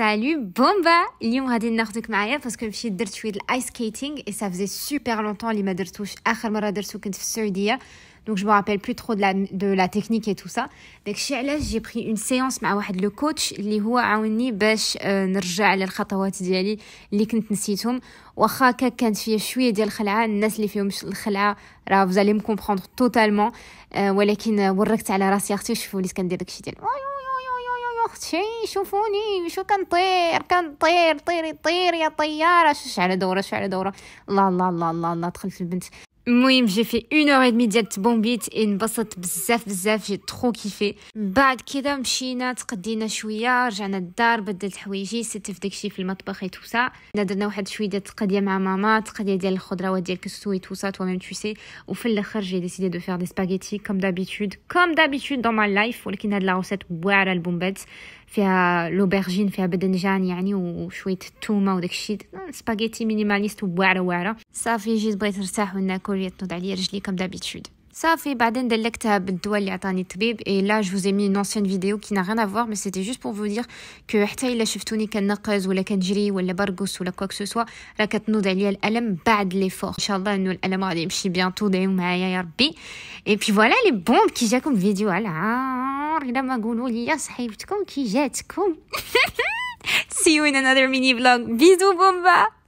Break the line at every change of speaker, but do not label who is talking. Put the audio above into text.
سالو بومبا اليوم غادي ناخذك معايا باسكو مشيت درت شويه الايس كيتينغ اي سا فازي سوبر لونطون اللي ما درتوش اخر مره درتو كنت في السعوديه دونك جو مابيل بلو ترو دو لا تكنيك اي تو سا داكشي علاش جي بري اون سيونس مع واحد لو كوتش اللي هو عاوني باش نرجع للخطوات ديالي اللي كنت نسيتهم واخا كانت فيا شويه ديال الخلعه الناس اللي فيهم الخلعه راه فوزالي مكومبروندر توتالمون ولكن وركت على راسي اختي شوفوا وليت كندير داكشي ديال اختي شوفوني شو كنطير كنطير طيري طير يا طياره شو على دوره شو على دوره الله الله الله الله الله دخلت البنت المهم جي في اون اور ادمي ديال تبومبيت انبسطت بزاف بزاف جي ترو كيفي بعد كده مشينا تقدينا شويه رجعنا الدار بدلت حوايجي سيت في داكشي في المطبخ اي توسا درنا واحد شويه ديال التقديه مع ماما تقديه ديال الخضروات ديال كسوي توسا تو ميم تو سي وفي الاخر جي ديسيدي دو فير دي سباغيتي كوم دابيتود كوم دابيتود دون ماي لايف ولكن هاد لا روسيت واعره البومبات فيها لوبرجين فيها بدنجان يعني وشويه التومه وداك الشيء سباغيتي مينيماليست واعره واعره صافي جيت بغيت نرتاح وناكل تنوض عليا رجلي كم دابيتشود صافي بعدين دلكتها بالدواء اللي عطاني الطبيب اي لا جو زي مي نونسيون فيديو كي نا غين افوار مي سيتي جوست بور فو دير كو حتى الا شفتوني كنقز ولا كنجري ولا برقص ولا كواك سو سوا راه كتنوض عليا الالم بعد لي فور ان شاء الله انه الالم غادي يمشي بيانتو دايو معايا يا ربي اي بي فوالا لي بومب كي جاكم فيديو على عام الشهر ما قولوا لي صحيفتكم كي جاتكم see you in another mini vlog bisous bomba